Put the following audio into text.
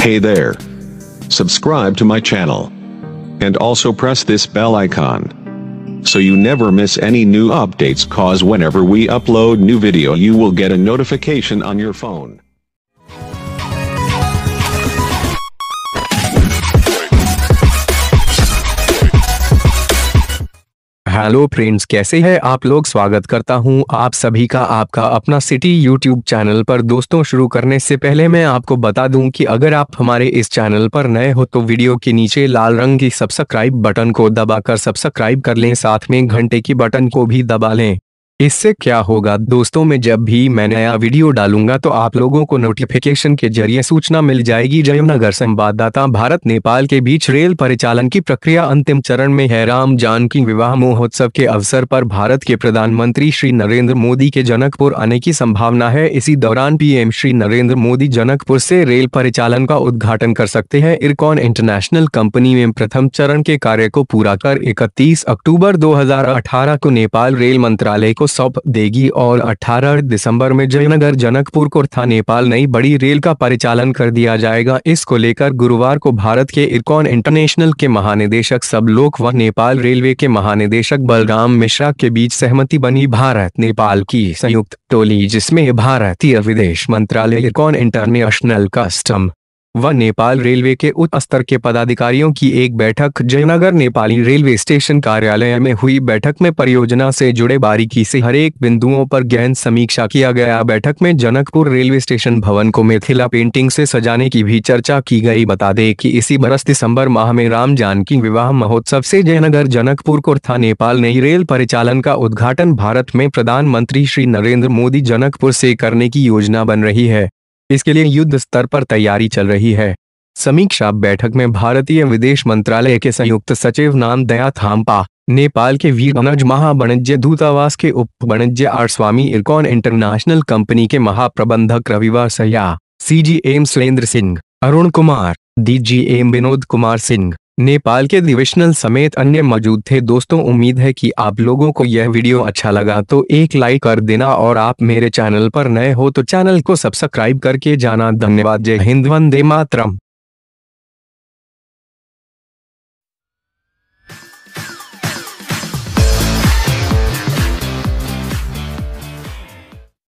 Hey there. Subscribe to my channel. And also press this bell icon. So you never miss any new updates cause whenever we upload new video you will get a notification on your phone. Hello friends कैसे हैं आप लोग स्वागत करता हूं आप सभी का आपका अपना सिटी यूट्यूब चैनल पर दोस्तों शुरू करने से पहले मैं आपको बता दूं कि अगर आप हमारे इस चैनल पर नए हो तो वीडियो के नीचे लाल रंग की सब्सक्राइब बटन को दबाकर सब्सक्राइब कर लें साथ में घंटे की बटन को भी दबा लें इससे क्या होगा दोस्तों में जब भी मैं नया वीडियो डालूंगा तो आप लोगों को नोटिफिकेशन के जरिए सूचना मिल जाएगी जयमनगर संवाददाता भारत नेपाल के बीच रेल परिचालन की प्रक्रिया अंतिम चरण में है राम जानकी विवाह महोत्सव के अवसर पर भारत के प्रधानमंत्री श्री नरेंद्र मोदी के जनकपुर आने की संभावना है इसी दौरान पीएम श्री नरेंद्र मोदी जनकपुर से रेल परिचालन का उद्घाटन कर सकते हैं इरकॉन इंटरनेशनल कंपनी में प्रथम चरण के कार्य को पूरा कर इकतीस अक्टूबर दो को नेपाल रेल मंत्रालय को सौंप देगी और 18 दिसंबर में जयनगर जनकपुर था नेपाल नई बड़ी रेल का परिचालन कर दिया जाएगा इसको लेकर गुरुवार को भारत के इरकॉन इंटरनेशनल के महानिदेशक सबलोक व नेपाल रेलवे के महानिदेशक बलराम मिश्रा के बीच सहमति बनी भारत नेपाल की संयुक्त टोली जिसमें भारतीय विदेश मंत्रालय इरकॉन इंटरनेशनल कस्टम व नेपाल रेलवे के उच्च स्तर के पदाधिकारियों की एक बैठक जयनगर नेपाली रेलवे स्टेशन कार्यालय में हुई बैठक में परियोजना से जुड़े बारीकी से हरेक बिंदुओं पर गहन समीक्षा किया गया बैठक में जनकपुर रेलवे स्टेशन भवन को मिथिला पेंटिंग से सजाने की भी चर्चा की गई बता दें कि इसी बरस दिसंबर माह में राम जानकी विवाह महोत्सव से जयनगर जनकपुर कुर्था नेपाल नई रेल परिचालन का उद्घाटन भारत में प्रधानमंत्री श्री नरेंद्र मोदी जनकपुर से करने की योजना बन रही है इसके लिए युद्ध स्तर पर तैयारी चल रही है समीक्षा बैठक में भारतीय विदेश मंत्रालय के संयुक्त सचिव नाम दया थाम्पा नेपाल के वीर अनज महावाणिज्य दूतावास के उप वाणिज्य R Swami IRCON international company के महाप्रबंधक रविवार सया C G M Surendra Singh Arun Kumar D G M Vinod Kumar Singh Nepal के डिविशनल समेत अन्य मौजूद थे दोस्तों उम्मीद है कि आप लोगों को यह वीडियो अच्छा लगा तो एक लाइक कर देना और आप मेरे चैनल पर नए हो तो चैनल को सब्सक्राइब करके जाना धन्यवाद जय हिंद वंदे मातरम